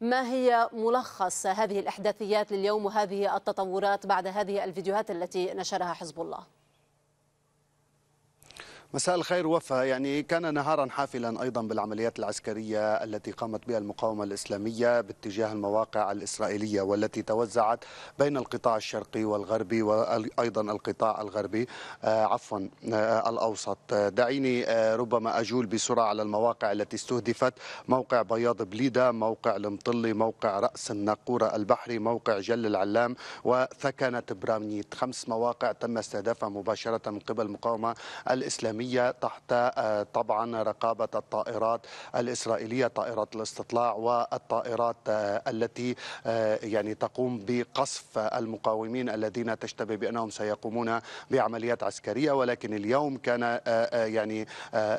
ما هي ملخص هذه الإحداثيات لليوم وهذه التطورات بعد هذه الفيديوهات التي نشرها حزب الله؟ مساء الخير وفاء يعني كان نهارا حافلا ايضا بالعمليات العسكريه التي قامت بها المقاومه الاسلاميه باتجاه المواقع الاسرائيليه والتي توزعت بين القطاع الشرقي والغربي وايضا القطاع الغربي آه، عفوا آه، الاوسط آه، دعيني ربما اجول بسرعه على المواقع التي استهدفت موقع بياض بليده موقع المطلي موقع راس الناقوره البحري موقع جل العلام وثكنه برامنيت خمس مواقع تم استهدافها مباشره من قبل المقاومه الاسلاميه العالمية تحت آه، طبعا رقابة الطائرات الإسرائيلية طائرات الاستطلاع والطائرات آه، التي آه، يعني تقوم بقصف المقاومين الذين تشتبه بأنهم سيقومون بعمليات عسكرية ولكن اليوم كان يعني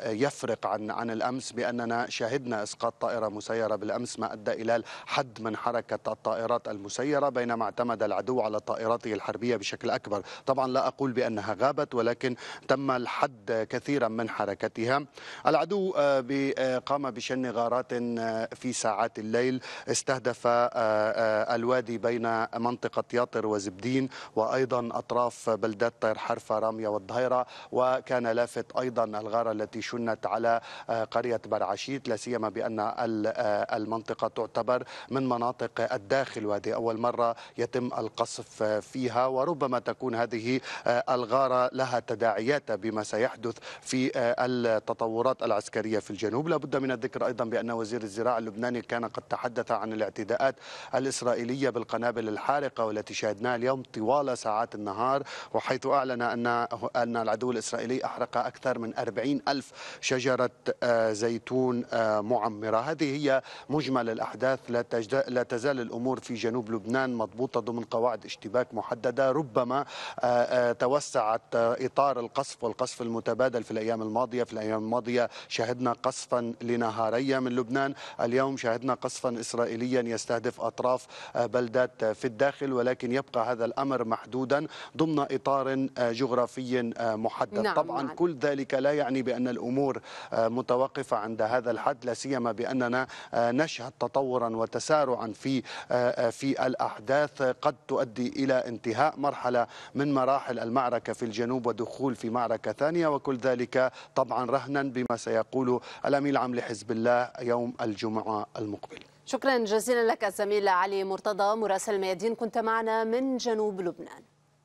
يفرق عن عن الأمس بأننا شهدنا إسقاط طائرة مسيرة بالأمس ما أدى إلى حد من حركة الطائرات المسيرة بينما اعتمد العدو على طائراته الحربية بشكل أكبر طبعا لا أقول بأنها غابت ولكن تم الحد كثيرا من حركتها العدو آه، آه، قام بشن غارات آه، في ساعات الليل استهدف الوادي بين منطقة ياطر وزبدين وأيضا أطراف بلدات طير حرفة رامية والظهيرة وكان لافت أيضا الغارة التي شنت على قرية برعشيت لا سيما بأن المنطقة تعتبر من مناطق الداخل وهذه أول مرة يتم القصف فيها وربما تكون هذه الغارة لها تداعيات بما سيحدث في آه، التطورات العسكرية في الجنوب لا بد من الذكر أيضا بأن وزير الزراعة اللبناني كان قد تحدث عن الاعتداءات الإسرائيلية بالقنابل الحارقة والتي شاهدناها اليوم طوال ساعات النهار وحيث أعلن أن أن العدو الإسرائيلي أحرق أكثر من 40 ألف شجرة آه، زيتون آه، معمرة هذه هي مجمل الأحداث لا تزال الأمور في جنوب لبنان مضبوطة ضمن قواعد اشتباك محددة ربما توسعت إطار القصف والقصف المتبادل تبادل في الأيام الماضية في الأيام الماضية شهدنا قصفا لنهاريا من لبنان اليوم شهدنا قصفا إسرائيليا يستهدف أطراف بلدات في الداخل ولكن يبقى هذا الأمر محدودا ضمن إطار جغرافي محدد نعم طبعا نعم. كل ذلك لا يعني بأن الأمور متوقفة عند هذا الحد لا سيما بأننا نشهد تطورا وتسارعا في في الأحداث قد تؤدي إلى انتهاء مرحلة من مراحل المعركة في الجنوب ودخول في معركة ثانية وكل كل ذلك طبعا رهنا بما سيقوله الامين العام لحزب الله يوم الجمعه المقبل شكرا جزيلا لك الزميل علي مرتضى مراسل الميادين كنت معنا من جنوب لبنان